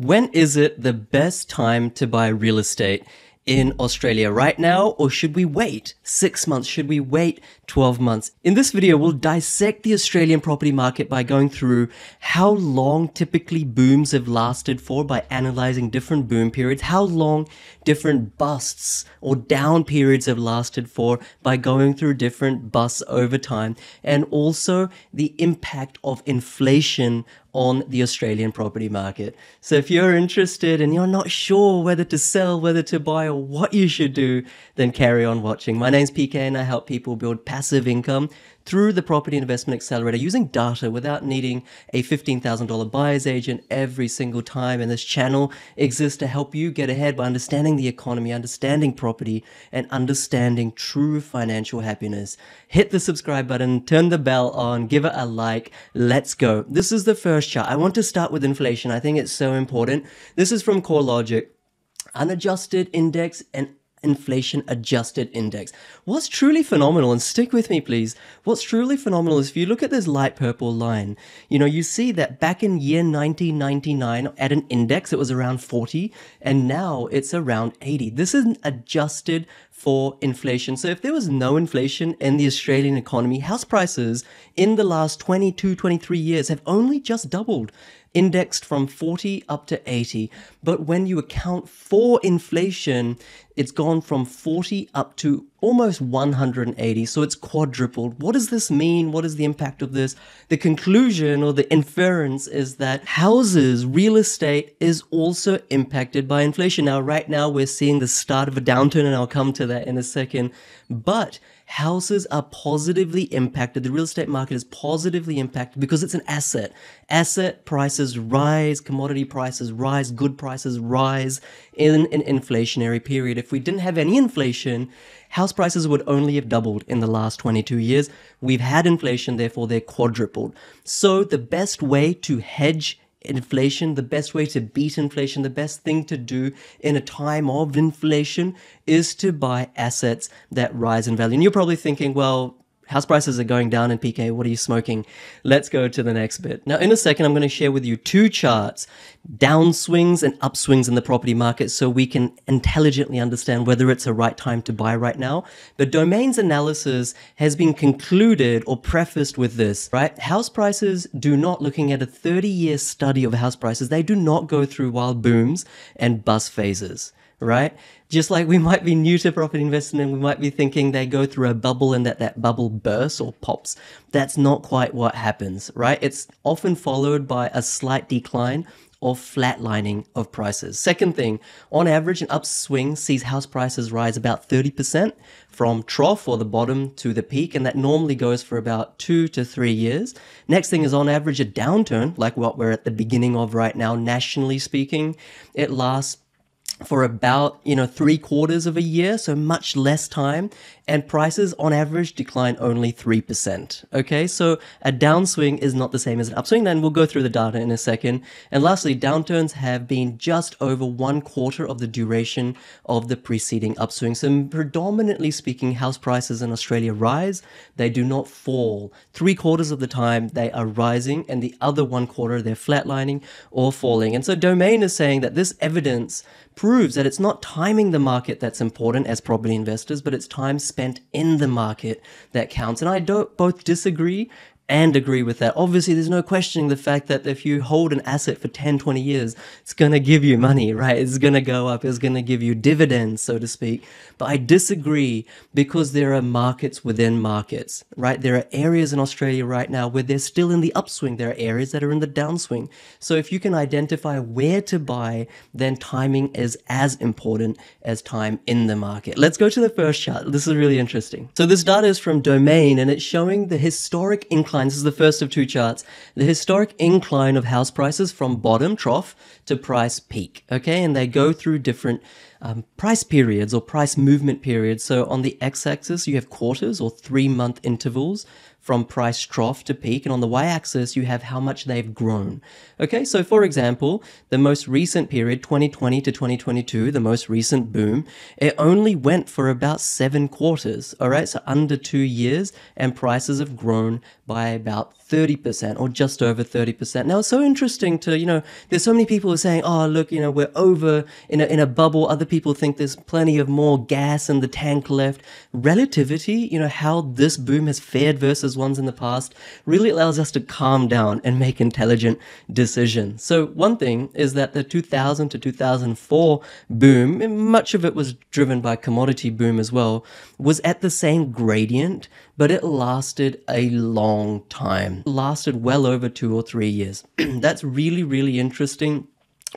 when is it the best time to buy real estate in Australia right now, or should we wait six months? Should we wait 12 months? In this video, we'll dissect the Australian property market by going through how long typically booms have lasted for by analyzing different boom periods, how long different busts or down periods have lasted for by going through different busts over time, and also the impact of inflation on the Australian property market. So if you're interested and you're not sure whether to sell, whether to buy, or what you should do, then carry on watching. My name's PK and I help people build passive income through the Property Investment Accelerator using data without needing a $15,000 buyer's agent every single time. And this channel exists to help you get ahead by understanding the economy, understanding property, and understanding true financial happiness. Hit the subscribe button, turn the bell on, give it a like. Let's go. This is the first chart. I want to start with inflation. I think it's so important. This is from CoreLogic unadjusted index and inflation adjusted index. What's truly phenomenal, and stick with me please, what's truly phenomenal is if you look at this light purple line, you know, you see that back in year 1999 at an index it was around 40 and now it's around 80. This is adjusted for inflation. So if there was no inflation in the Australian economy, house prices in the last 22, 23 years have only just doubled indexed from 40 up to 80. But when you account for inflation, it's gone from 40 up to almost 180. So it's quadrupled. What does this mean? What is the impact of this? The conclusion or the inference is that houses, real estate is also impacted by inflation. Now, right now, we're seeing the start of a downturn, and I'll come to that in a second. But houses are positively impacted. The real estate market is positively impacted because it's an asset. Asset prices rise, commodity prices rise, good prices rise in an inflationary period. If we didn't have any inflation, house prices would only have doubled in the last 22 years. We've had inflation, therefore, they're quadrupled. So, the best way to hedge inflation, the best way to beat inflation, the best thing to do in a time of inflation is to buy assets that rise in value. And you're probably thinking, well, house prices are going down in PK. What are you smoking? Let's go to the next bit. Now, in a second, I'm going to share with you two charts, downswings and upswings in the property market so we can intelligently understand whether it's a right time to buy right now. The domain's analysis has been concluded or prefaced with this, right? House prices do not, looking at a 30 year study of house prices, they do not go through wild booms and bust phases right? Just like we might be new to property investing and we might be thinking they go through a bubble and that that bubble bursts or pops. That's not quite what happens, right? It's often followed by a slight decline or flatlining of prices. Second thing, on average, an upswing sees house prices rise about 30% from trough or the bottom to the peak, and that normally goes for about two to three years. Next thing is, on average, a downturn, like what we're at the beginning of right now, nationally speaking, it lasts for about you know three quarters of a year, so much less time, and prices on average decline only three percent. Okay, so a downswing is not the same as an upswing. Then we'll go through the data in a second. And lastly, downturns have been just over one quarter of the duration of the preceding upswing. So predominantly speaking, house prices in Australia rise; they do not fall. Three quarters of the time they are rising, and the other one quarter they're flatlining or falling. And so Domain is saying that this evidence proves that it's not timing the market that's important as property investors, but it's time spent in the market that counts. And I don't both disagree and agree with that. Obviously, there's no questioning the fact that if you hold an asset for 10, 20 years, it's going to give you money, right? It's going to go up. It's going to give you dividends, so to speak. But I disagree because there are markets within markets, right? There are areas in Australia right now where they're still in the upswing. There are areas that are in the downswing. So if you can identify where to buy, then timing is as important as time in the market. Let's go to the first chart. This is really interesting. So this data is from Domain and it's showing the historic incline this is the first of two charts. The historic incline of house prices from bottom trough to price peak. Okay, and they go through different um, price periods or price movement periods. So on the x axis, you have quarters or three month intervals from price trough to peak, and on the y-axis you have how much they've grown. Okay, so for example, the most recent period, 2020 to 2022, the most recent boom, it only went for about seven quarters, all right, so under two years, and prices have grown by about 30% or just over 30%. Now it's so interesting to, you know, there's so many people saying, oh, look, you know, we're over in a, in a bubble. Other people think there's plenty of more gas in the tank left. Relativity, you know, how this boom has fared versus ones in the past really allows us to calm down and make intelligent decisions. So one thing is that the 2000 to 2004 boom, much of it was driven by commodity boom as well, was at the same gradient but it lasted a long time, it lasted well over two or three years. That's really, really interesting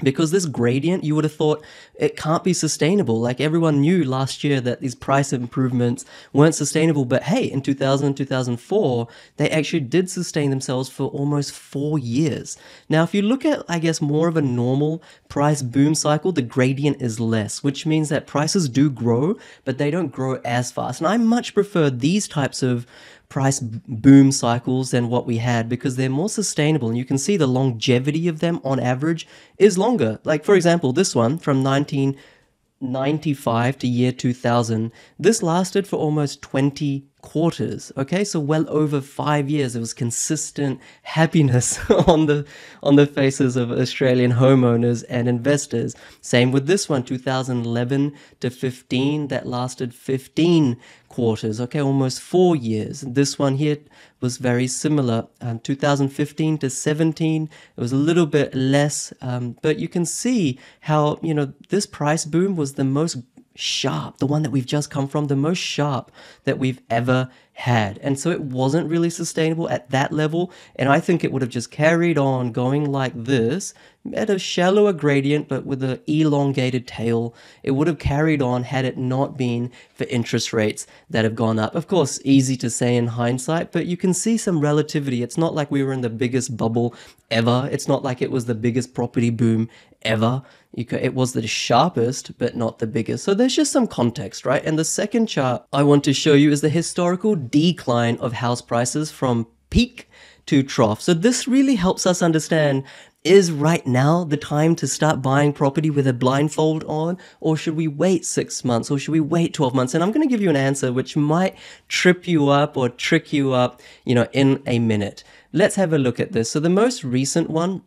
because this gradient you would have thought it can't be sustainable like everyone knew last year that these price improvements weren't sustainable but hey in 2000 and 2004 they actually did sustain themselves for almost 4 years now if you look at i guess more of a normal price boom cycle the gradient is less which means that prices do grow but they don't grow as fast and i much prefer these types of price boom cycles than what we had because they're more sustainable and you can see the longevity of them on average is longer like for example this one from 1995 to year 2000 this lasted for almost 20 quarters. Okay, so well over five years, there was consistent happiness on the on the faces of Australian homeowners and investors. Same with this one, 2011 to 15, that lasted 15 quarters. Okay, almost four years. This one here was very similar. Um, 2015 to 17, it was a little bit less, um, but you can see how you know this price boom was the most sharp, the one that we've just come from, the most sharp that we've ever had. And so it wasn't really sustainable at that level. And I think it would have just carried on going like this at a shallower gradient, but with an elongated tail. It would have carried on had it not been for interest rates that have gone up. Of course, easy to say in hindsight, but you can see some relativity. It's not like we were in the biggest bubble ever. It's not like it was the biggest property boom ever. Could, it was the sharpest, but not the biggest. So there's just some context, right? And the second chart I want to show you is the historical decline of house prices from peak to trough. So this really helps us understand is right now the time to start buying property with a blindfold on, or should we wait six months, or should we wait 12 months? And I'm going to give you an answer which might trip you up or trick you up, you know, in a minute. Let's have a look at this. So the most recent one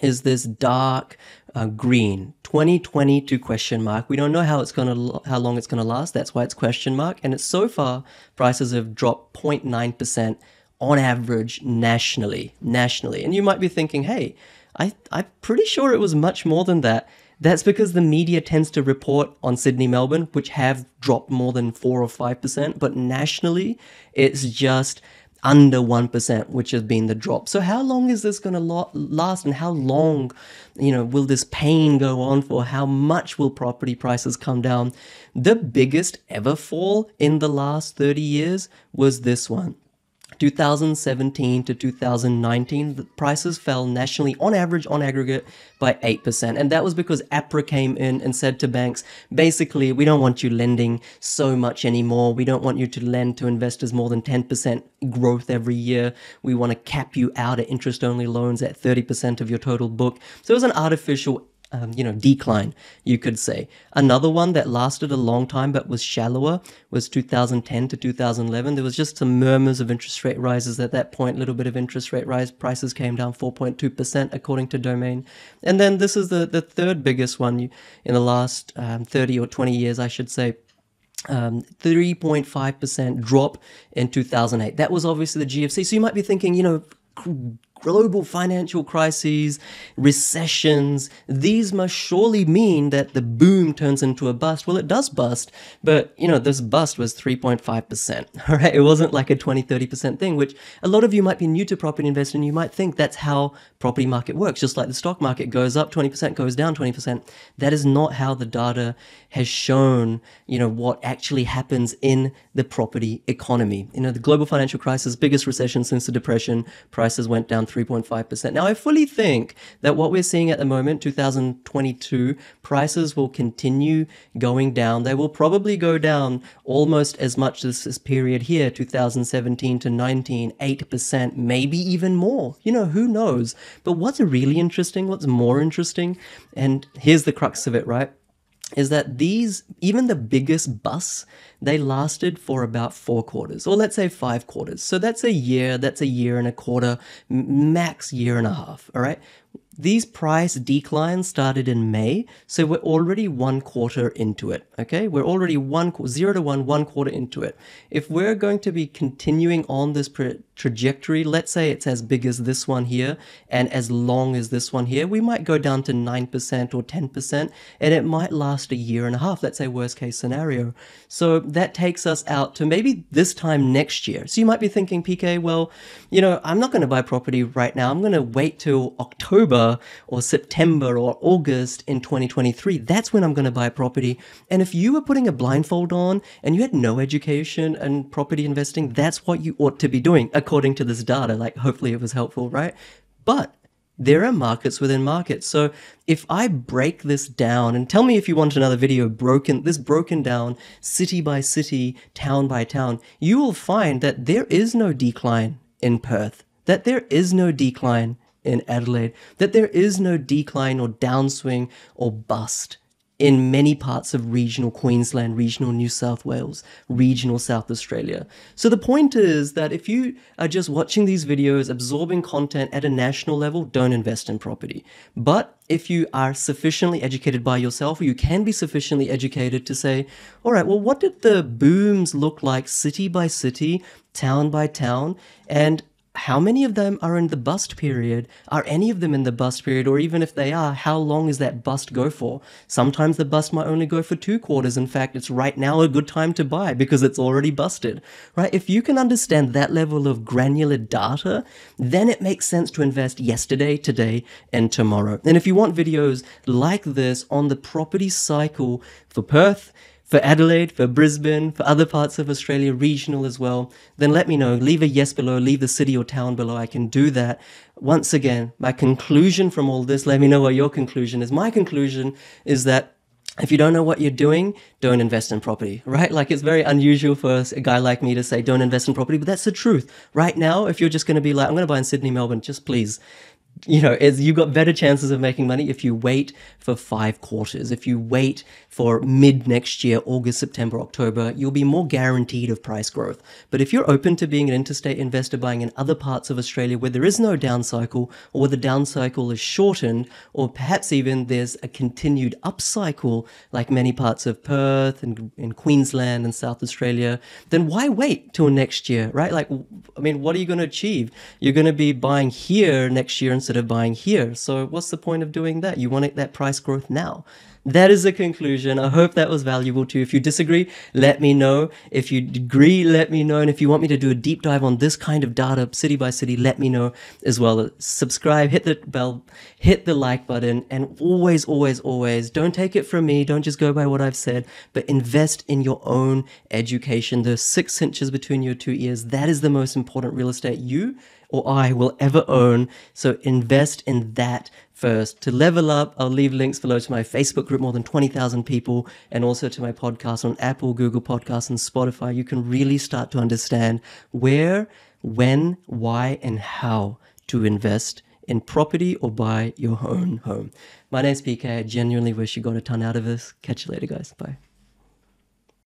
is this dark uh, green 2022 question mark we don't know how it's going to how long it's going to last that's why it's question mark and it's so far prices have dropped 0.9% on average nationally nationally and you might be thinking hey I, i'm pretty sure it was much more than that that's because the media tends to report on Sydney, Melbourne, which have dropped more than 4 or 5%, but nationally, it's just under 1%, which has been the drop. So how long is this going to last and how long, you know, will this pain go on for? How much will property prices come down? The biggest ever fall in the last 30 years was this one. 2017 to 2019, the prices fell nationally on average, on aggregate, by 8%. And that was because APRA came in and said to banks, basically, we don't want you lending so much anymore. We don't want you to lend to investors more than 10% growth every year. We want to cap you out at interest only loans at 30% of your total book. So it was an artificial um, you know, decline, you could say. Another one that lasted a long time but was shallower was 2010 to 2011. There was just some murmurs of interest rate rises at that point, a little bit of interest rate rise. Prices came down 4.2% according to Domain. And then this is the, the third biggest one in the last um, 30 or 20 years, I should say. 3.5% um, drop in 2008. That was obviously the GFC. So you might be thinking, you know, global financial crises, recessions, these must surely mean that the boom turns into a bust. Well, it does bust, but you know, this bust was 3.5%, all right? It wasn't like a 20, 30% thing, which a lot of you might be new to property investing. You might think that's how property market works, just like the stock market goes up 20%, goes down 20%. That is not how the data has shown, you know, what actually happens in the property economy. You know, the global financial crisis, biggest recession since the depression, prices went down 3.5%. Now, I fully think that what we're seeing at the moment, 2022, prices will continue going down. They will probably go down almost as much as this period here, 2017 to 19, 8%, maybe even more. You know, who knows? But what's really interesting, what's more interesting, and here's the crux of it, right? is that these, even the biggest busts, they lasted for about four quarters, or let's say five quarters. So that's a year, that's a year and a quarter, max year and a half, all right? These price declines started in May, so we're already one quarter into it, okay? We're already one, zero to one, one quarter into it. If we're going to be continuing on this trajectory, let's say it's as big as this one here and as long as this one here, we might go down to 9% or 10%, and it might last a year and a half. Let's say worst case scenario. So that takes us out to maybe this time next year. So you might be thinking, PK, well, you know, I'm not going to buy property right now. I'm going to wait till October or September or August in 2023. That's when I'm going to buy property. And if you were putting a blindfold on and you had no education and property investing, that's what you ought to be doing according to this data. Like, hopefully it was helpful, right? But there are markets within markets. So if I break this down and tell me if you want another video broken, this broken down city by city, town by town, you will find that there is no decline in Perth, that there is no decline in Adelaide that there is no decline or downswing or bust in many parts of regional Queensland, regional New South Wales, regional South Australia. So the point is that if you are just watching these videos, absorbing content at a national level, don't invest in property. But if you are sufficiently educated by yourself, or you can be sufficiently educated to say, all right, well, what did the booms look like city by city, town by town? And how many of them are in the bust period? Are any of them in the bust period? Or even if they are, how long is that bust go for? Sometimes the bust might only go for two quarters. In fact, it's right now a good time to buy because it's already busted, right? If you can understand that level of granular data, then it makes sense to invest yesterday, today, and tomorrow. And if you want videos like this on the property cycle for Perth, for Adelaide, for Brisbane, for other parts of Australia, regional as well, then let me know. Leave a yes below, leave the city or town below. I can do that. Once again, my conclusion from all this, let me know what your conclusion is. My conclusion is that if you don't know what you're doing, don't invest in property, right? Like it's very unusual for a guy like me to say don't invest in property, but that's the truth. Right now, if you're just going to be like, I'm going to buy in Sydney, Melbourne, just please you know, as you've got better chances of making money if you wait for five quarters. If you wait for mid next year, August, September, October, you'll be more guaranteed of price growth. But if you're open to being an interstate investor buying in other parts of Australia where there is no down cycle or where the down cycle is shortened, or perhaps even there's a continued up cycle, like many parts of Perth and, in Queensland and South Australia, then why wait till next year, right? Like, I mean, what are you going to achieve? You're going to be buying here next year and of buying here. So what's the point of doing that? You want it, that price growth now that is the conclusion. I hope that was valuable to you. If you disagree, let me know. If you agree, let me know. And if you want me to do a deep dive on this kind of data, city by city, let me know as well. Subscribe, hit the bell, hit the like button, and always, always, always don't take it from me. Don't just go by what I've said, but invest in your own education. The six inches between your two ears, that is the most important real estate you or I will ever own. So invest in that first to level up. I'll leave links below to my Facebook group, more than 20,000 people, and also to my podcast on Apple, Google Podcasts, and Spotify. You can really start to understand where, when, why, and how to invest in property or buy your own home. My name's PK. I genuinely wish you got a ton out of this. Catch you later, guys. Bye.